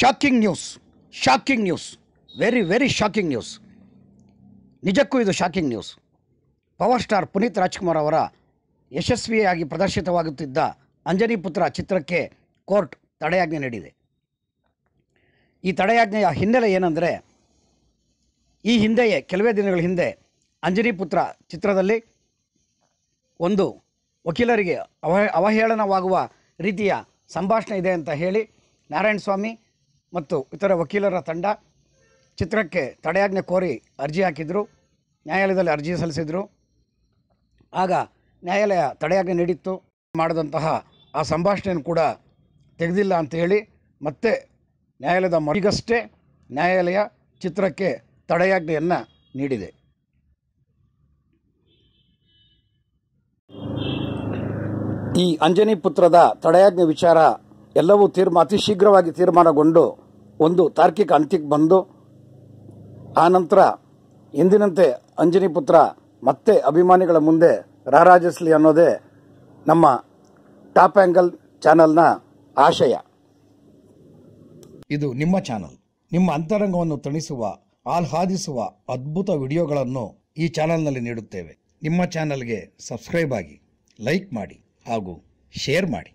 shocking news shocking news very very shocking news ನಿಜಕ್ಕೂ ಇದು shocking news power star Puneeth Rajkumar ಅವರ ಯಶಸ್ವಿಯಾಗಿ ಪ್ರದರ್ಶಿತವಾಗುತ್ತಿದ್ದ ಅಂಜನಿ ಪುತ್ರ ಚಿತ್ರಕ್ಕೆ ಕೋರ್ಟ್ ತಡೆಯಾಜ್ಞೆ ನೀಡಿದೆ ಈ ತಡೆಯಾಜ್ಞೆಯ ಹಿನ್ನೆಲೆ ಏನೆಂದರೆ ಈ ಹಿಂದೆಯೇ ಕೆಲವೇ ದಿನಗಳ ಹಿಂದೆ ಅಂಜನಿ ಪುತ್ರ ಚಿತ್ರದಲ್ಲಿ ಒಂದು ವಕೀಲರಿಗೆ ಅವ ಅವಹೇಳನವಾಗುವ ರೀತಿಯ ಸಂಭಾಷಣೆ ಇದೆ ಅಂತ ಹೇಳಿ ನಾರಾಯಣಸ್ವಾಮಿ ಮತ್ತು ಇತರ ವಕೀಲರ ತಂಡ ಚಿತ್ರಕ್ಕೆ ತಡೆಯಾಜ್ಞೆ ಕೋರಿ ಅರ್ಜಿ ಹಾಕಿದರು ನ್ಯಾಯಾಲಯದಲ್ಲಿ ಅರ್ಜಿ ಸಲ್ಲಿಸಿದರು ಆಗ ನ್ಯಾಯಾಲಯ ತಡೆಯಾಜ್ಞೆ ನೀಡಿತ್ತು ಮಾಡಿದಂತಹ ಆ ಸಂಭಾಷಣೆಯನ್ನು ಕೂಡ ತೆಗೆದಿಲ್ಲ ಅಂತ ಹೇಳಿ ಮತ್ತೆ ನ್ಯಾಯಾಲಯದ ಮರಿಗಷ್ಟೇ ನ್ಯಾಯಾಲಯ ಚಿತ್ರಕ್ಕೆ ತಡೆಯಾಜ್ಞೆಯನ್ನು ನೀಡಿದೆ ಈ ಅಂಜನಿ ಪುತ್ರದ ತಡೆಯಾಜ್ಞೆ ವಿಚಾರ ಎಲ್ಲವೂ ತೀರ್ಮ ಅತಿ ಶೀಘ್ರವಾಗಿ ತೀರ್ಮಾನಗೊಂಡು ಒಂದು ತಾರ್ಕಿಕ ಅಂತ್ಯಕ್ಕೆ ಬಂದು ಆ ನಂತರ ಎಂದಿನಂತೆ ಅಂಜನಿ ಪುತ್ರ ಮತ್ತೆ ಅಭಿಮಾನಿಗಳ ಮುಂದೆ ರಾರಾಜಿಸ್ಲಿ ಅನ್ನೋದೇ ನಮ್ಮ ಟಾಪ್ ಆ್ಯಂಗಲ್ ಚಾನಲ್ನ ಆಶಯ ಇದು ನಿಮ್ಮ ಚಾನಲ್ ನಿಮ್ಮ ಅಂತರಂಗವನ್ನು ತಣಿಸುವ ಆಹ್ಲಾದಿಸುವ ಅದ್ಭುತ ವಿಡಿಯೋಗಳನ್ನು ಈ ಚಾನಲ್ನಲ್ಲಿ ನೀಡುತ್ತೇವೆ ನಿಮ್ಮ ಚಾನಲ್ಗೆ ಸಬ್ಸ್ಕ್ರೈಬ್ ಆಗಿ ಲೈಕ್ ಮಾಡಿ ಹಾಗೂ ಶೇರ್ ಮಾಡಿ